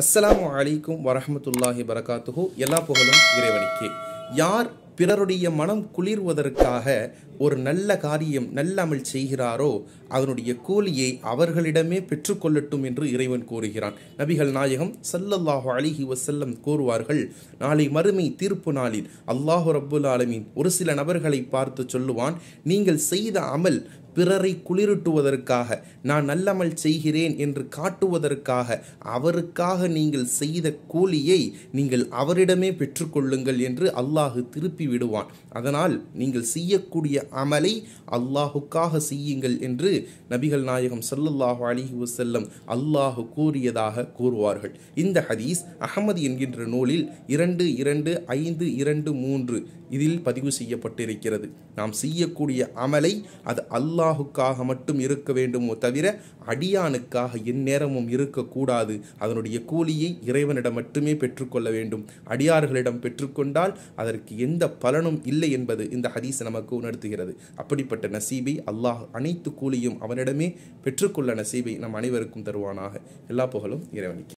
அஸ்ஸலாமு அலைக்கும் வரஹமத்துல்லாஹி வரகாத்துஹு எல்லா புகழும் இறைவனுக்கே யார் பிறருடைய மனம் குளிர்வதற்காக ஒரு நல்ல காரியம் நல்ல அமல் செய்கிறாரோ அதனுடைய கூலியை அவர்களிடமே பெற்றுக்கொள்ளட்டும் என்று இறைவன் கூறுகிறான் நபிகள் நாயகம் சல்லல்லாஹு அலிஹி வசல்லம் கூறுவார்கள் நாளை மறுமை தீர்ப்பு நாளில் அல்லாஹு ரப்புல் ஆலமின் ஒரு சில நபர்களை பார்த்து சொல்லுவான் நீங்கள் செய்த அமல் பிறரை குளிரூட்டுவதற்காக நான் நல்லமல் செய்கிறேன் என்று காட்டுவதற்காக அவருக்காக நீங்கள் செய்த கூலியை நீங்கள் அவரிடமே பெற்றுக்கொள்ளுங்கள் என்று அல்லாஹு திருப்பி விடுவான் அதனால் நீங்கள் செய்யக்கூடிய அமலை அல்லாஹுக்காக செய்யுங்கள் என்று நபிகள் நாயகம் சல்லுல்லாஹு அலிஹி வசல்லம் அல்லாஹு கூறியதாக கூறுவார்கள் இந்த ஹதீஸ் அகமது என்கின்ற நூலில் இரண்டு இரண்டு ஐந்து இரண்டு மூன்று இதில் பதிவு செய்யப்பட்டிருக்கிறது நாம் செய்யக்கூடிய அமலை அது அல்லாஹ் அல்லாஹுக்காக மட்டும் இருக்க வேண்டுமோ தவிர அடியானுக்காக எந்நேரமும் இருக்கக்கூடாது அதனுடைய கூலியை இறைவனிடம் மட்டுமே பெற்றுக்கொள்ள வேண்டும் அடியார்களிடம் பெற்றுக்கொண்டால் அதற்கு எந்த பலனும் இல்லை என்பது இந்த ஹதீஸ் நமக்கு உணர்த்துகிறது அப்படிப்பட்ட நசீபை அல்லாஹ் அனைத்து கூலியும் அவனிடமே பெற்றுக்கொள்ள நசீபை நம் அனைவருக்கும் தருவானாக எல்லா புகழும் இறைவனுக்கு